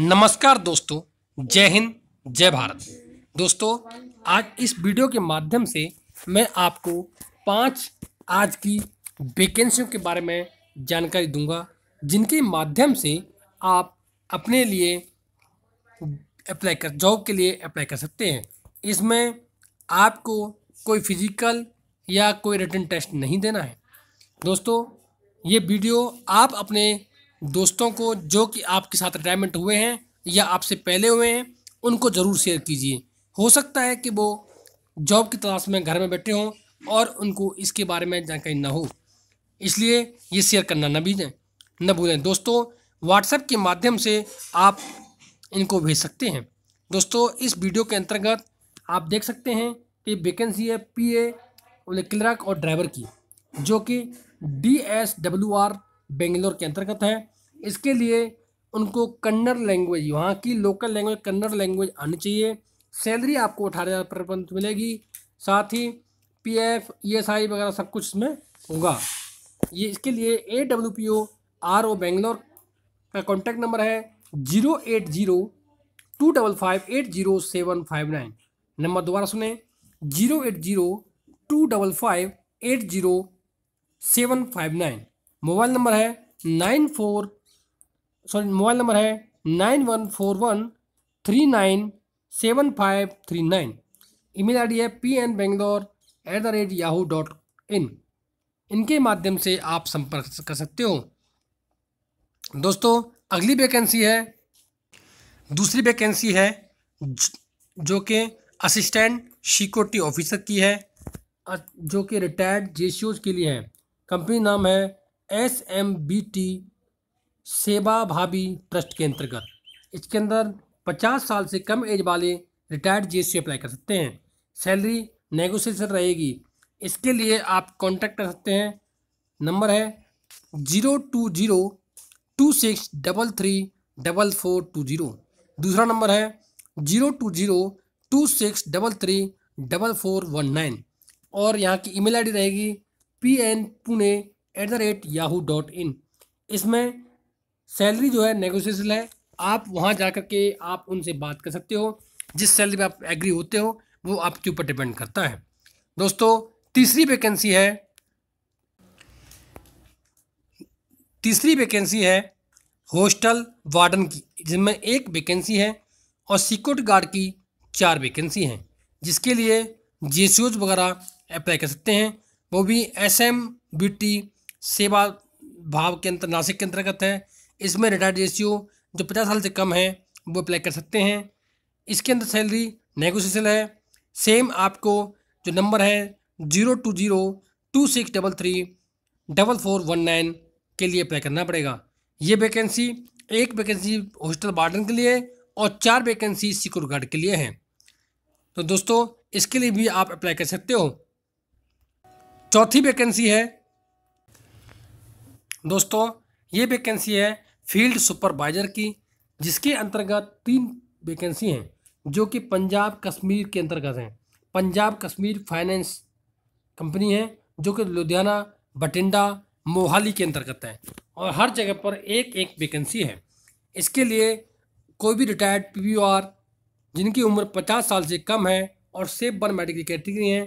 नमस्कार दोस्तों जय हिंद जय भारत दोस्तों आज इस वीडियो के माध्यम से मैं आपको पांच आज की वैकेंसियों के बारे में जानकारी दूंगा जिनके माध्यम से आप अपने लिए अप्लाई कर जॉब के लिए अप्लाई कर सकते हैं इसमें आपको कोई फिजिकल या कोई रिटर्न टेस्ट नहीं देना है दोस्तों ये वीडियो आप अपने दोस्तों को जो कि आपके साथ रिटायरमेंट हुए हैं या आपसे पहले हुए हैं उनको ज़रूर शेयर कीजिए हो सकता है कि वो जॉब की तलाश में घर में बैठे हों और उनको इसके बारे में जानकारी ना हो इसलिए ये शेयर करना ना भी न भूलें दोस्तों व्हाट्सएप के माध्यम से आप इनको भेज सकते हैं दोस्तों इस वीडियो के अंतर्गत आप देख सकते हैं कि वेकेंसी है पी ए क्लर्क और ड्राइवर की जो कि D S W R Bangalore के अंतर्गत है इसके लिए उनको कन्नड़ लैंग्वेज वहाँ की लोकल लैंग्वेज कन्नड़ लैंग्वेज आनी चाहिए सैलरी आपको अठारह हज़ार पर मिलेगी साथ ही P F E S I वगैरह सब कुछ इसमें होगा ये इसके लिए A W P O R O Bangalore का कॉन्टैक्ट नंबर है zero eight zero two double five eight zero seven five nine number दोबारा सुने zero eight zero two double five eight zero seven five nine mobile number है nine four sorry mobile number है nine one four one three nine seven five three nine email ID है P N Bangalore at the rate Yahoo dot in इनके माध्यम से आप संपर्क कर सकते हो दोस्तों अगली वैकेंसी है दूसरी वैकेंसी है जो कि असिस्टेंट सिक्योरिटी ऑफिसर की है जो कि रिटायर्ड जे के लिए है कंपनी नाम है एस एम बी टी सेवा भावी ट्रस्ट के अंतर्गत इसके अंदर पचास साल से कम एज वाले रिटायर्ड जी अप्लाई कर सकते हैं सैलरी नेगोशिएशन रहेगी इसके लिए आप कांटेक्ट कर सकते हैं नंबर है zero two zero two six double three double four two zero दूसरा नंबर है zero two zero two six double three double four one nine और यहाँ की ईमेल आईडी रहेगी P N Pune at the rate Yahoo dot in इसमें salary जो है negotiation है आप वहाँ जा कर के आप उनसे बात कर सकते हो जिस सैलरी पे आप एग्री होते हो वो आपके ऊपर डिपेंड करता है दोस्तों तीसरी वैकेंसी है तीसरी वैकेंसी है हॉस्टल वार्डन की जिसमें एक वैकेंसी है और सिक्योरिटी गार्ड की चार वैकेंसी हैं जिसके लिए जे वगैरह अप्लाई कर सकते हैं वो भी एस एम बी टी सेवा भाव के अंतर नासिक के अंतर्गत है इसमें रिटायर्ड एस जो पचास साल से कम है वो अप्लाई कर सकते हैं इसके अंदर सैलरी नेगोशिएशन है सेम आपको जो नंबर है zero two zero two six double three double four one nine के लिए अप्लाई करना पड़ेगा ये वैकेंसी एक वैकेंसी हॉस्टल वार्डन के लिए और चार वैकेंसी सिक्योर गार्ड के लिए हैं तो दोस्तों इसके लिए भी आप अप्लाई कर सकते हो चौथी वैकेंसी है दोस्तों ये वैकेंसी है फील्ड सुपरवाइज़र की जिसके अंतर्गत तीन वैकेंसी हैं जो कि पंजाब कश्मीर के अंतर्गत हैं पंजाब कश्मीर फाइनेंस कंपनी है जो कि लुधियाना बठिंडा मोहाली के अंतर्गत है और हर जगह पर एक एक वैकेंसी है इसके लिए कोई भी रिटायर्ड पी जिनकी उम्र पचास साल से कम है और सेफ बन मेडिकल कैटेगरी हैं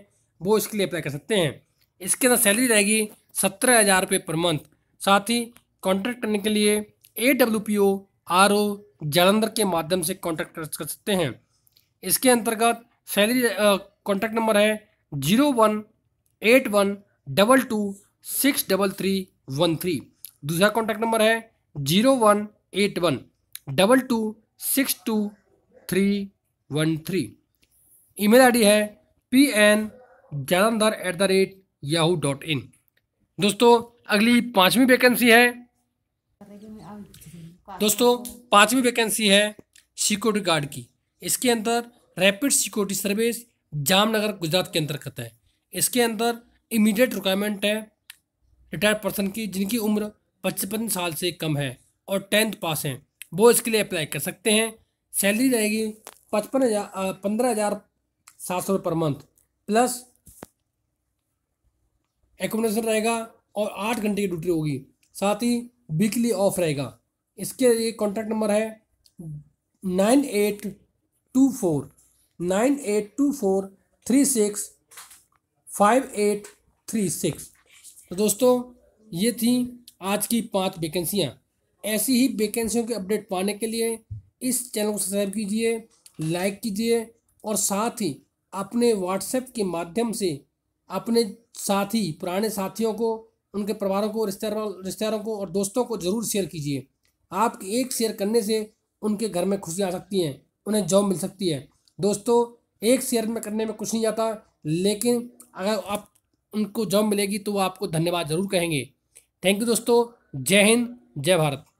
वो इसके लिए अप्लाई कर सकते हैं इसके अंदर सैलरी रहेगी सत्रह हज़ार रुपये पर मंथ साथ ही कॉन्टैक्ट करने के लिए A W P O R O Jalandhar के माध्यम से कॉन्टैक्ट कर सकते हैं इसके अंतर्गत सैलरी कॉन्टैक्ट नंबर है zero one eight one double two six double three one three दूसरा कॉन्टैक्ट नंबर है zero one eight one double two six two three one three email ID है P N Jalandhar at the rate Yahoo dot in दोस्तों अगली पाँचवीं vacancy है दोस्तों पाँचवीं vacancy है सिक्योरिटी गार्ड की इसके अंदर rapid security service Jamnagar Gujarat के अंतर्गत है इसके अंदर इमीडिएट रिक्वायरमेंट है रिटायर्ड पर्सन की जिनकी उम्र पचपन साल से कम है और टेंथ पास हैं वो इसके लिए अप्लाई कर सकते हैं सैलरी रहेगी पचपन हज़ार पंद्रह हज़ार सात सौ पर मंथ प्लस एकोमोडेशन रहेगा और आठ घंटे की ड्यूटी होगी साथ ही वीकली ऑफ रहेगा इसके लिए कॉन्टैक्ट नंबर है nine eight two four nine eight two four three six five eight three six तो दोस्तों ये थी आज की पांच वैकेंसियाँ ऐसी ही वैकेंसियों के अपडेट पाने के लिए इस चैनल को सब्सक्राइब कीजिए लाइक कीजिए और साथ ही अपने व्हाट्सएप के माध्यम से अपने साथी पुराने साथियों को उनके परिवारों को रिश्तेदारों रिश्तेदारों को और दोस्तों को ज़रूर शेयर कीजिए आपके एक शेयर करने से उनके घर में खुशी आ सकती है उन्हें जॉब मिल सकती है दोस्तों एक शेयर में करने में कुछ नहीं जाता लेकिन अगर आप उनको जॉब मिलेगी तो वो आपको धन्यवाद ज़रूर कहेंगे थैंक यू दोस्तों जय हिंद जय भारत